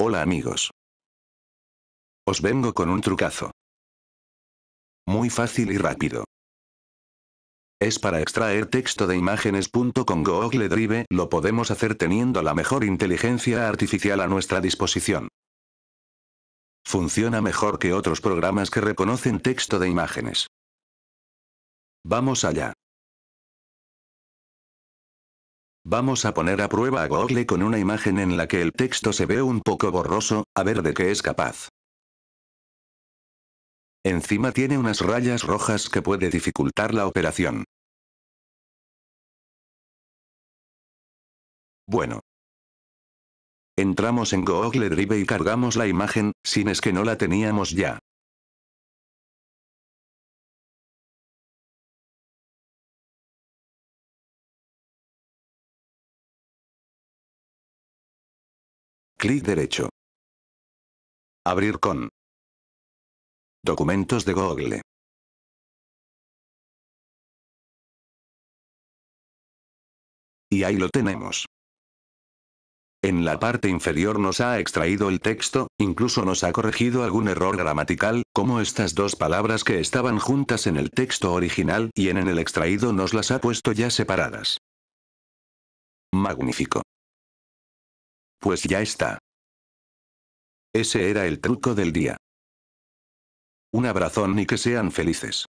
Hola amigos. Os vengo con un trucazo. Muy fácil y rápido. Es para extraer texto de imágenes. Con Google Drive lo podemos hacer teniendo la mejor inteligencia artificial a nuestra disposición. Funciona mejor que otros programas que reconocen texto de imágenes. Vamos allá. Vamos a poner a prueba a Google con una imagen en la que el texto se ve un poco borroso, a ver de qué es capaz. Encima tiene unas rayas rojas que puede dificultar la operación. Bueno. Entramos en Google Drive y cargamos la imagen, sin es que no la teníamos ya. Clic derecho. Abrir con. Documentos de Google. Y ahí lo tenemos. En la parte inferior nos ha extraído el texto, incluso nos ha corregido algún error gramatical, como estas dos palabras que estaban juntas en el texto original y en el extraído nos las ha puesto ya separadas. Magnífico. Pues ya está. Ese era el truco del día. Un abrazón y que sean felices.